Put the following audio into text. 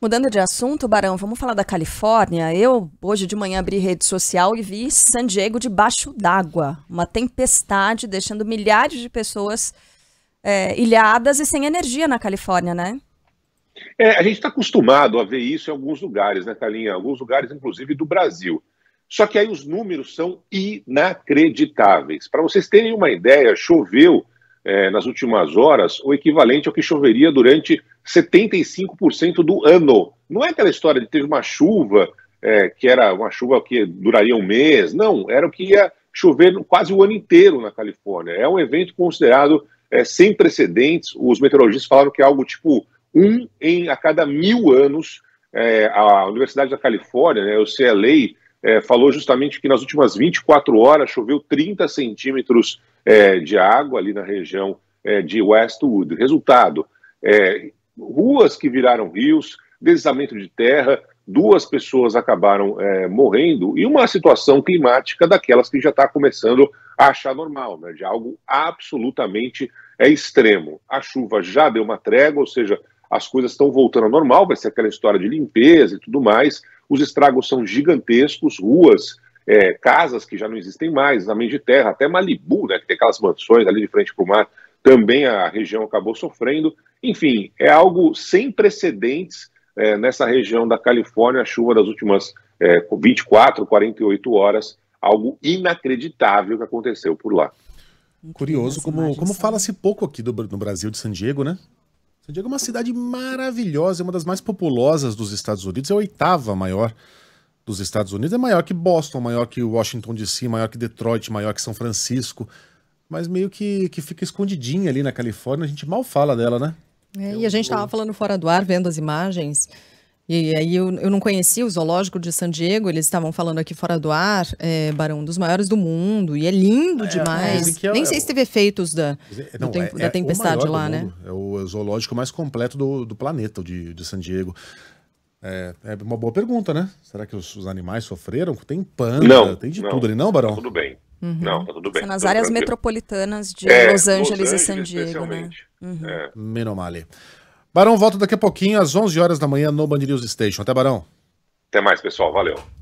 Mudando de assunto, Barão, vamos falar da Califórnia. Eu, hoje de manhã, abri rede social e vi San Diego debaixo d'água. Uma tempestade deixando milhares de pessoas é, ilhadas e sem energia na Califórnia, né? É, a gente está acostumado a ver isso em alguns lugares, né, Thalinha? Alguns lugares, inclusive, do Brasil. Só que aí os números são inacreditáveis. Para vocês terem uma ideia, choveu é, nas últimas horas o equivalente ao que choveria durante 75% do ano. Não é aquela história de ter uma chuva, é, que era uma chuva que duraria um mês, não, era o que ia chover quase o ano inteiro na Califórnia. É um evento considerado é, sem precedentes. Os meteorologistas falaram que é algo tipo um em a cada mil anos. É, a Universidade da Califórnia, né, o CLA, é, falou justamente que nas últimas 24 horas choveu 30 centímetros é, de água ali na região é, de Westwood. Resultado: é, ruas que viraram rios, deslizamento de terra, duas pessoas acabaram é, morrendo e uma situação climática daquelas que já está começando a achar normal, né, de algo absolutamente é, extremo. A chuva já deu uma trégua, ou seja, as coisas estão voltando ao normal, vai ser aquela história de limpeza e tudo mais. Os estragos são gigantescos, ruas é, casas que já não existem mais, na de terra, até Malibu, né, que tem aquelas mansões ali de frente para o mar, também a região acabou sofrendo. Enfim, é algo sem precedentes é, nessa região da Califórnia, a chuva das últimas é, 24, 48 horas, algo inacreditável que aconteceu por lá. Curioso como, como fala-se pouco aqui do, no Brasil de San Diego, né? San Diego é uma cidade maravilhosa, é uma das mais populosas dos Estados Unidos, é a oitava maior dos Estados Unidos é maior que Boston, maior que Washington DC, maior que Detroit, maior que São Francisco, mas meio que, que fica escondidinha ali na Califórnia, a gente mal fala dela, né? É, e a gente estava falando fora do ar, vendo as imagens, e aí eu, eu não conhecia o zoológico de San Diego, eles estavam falando aqui fora do ar, é, Barão, um dos maiores do mundo, e é lindo é, demais. É, é Nem sei se teve efeitos da, não, é, da é tempestade lá, né? É o zoológico mais completo do, do planeta, o de, de San Diego. É, é uma boa pergunta, né? Será que os, os animais sofreram? Tem panda, não, tem de não, tudo ali, não, Barão? Tá tudo bem. Uhum. Não, tá tudo bem. São nas áreas tranquilo. metropolitanas de é, Los, Angeles Los, Angeles e San Diego, né? Uhum. É. Menomale. Barão volta daqui a pouquinho, às 11 horas da manhã, no Band News Station. Até, Barão. Até mais, pessoal. Valeu.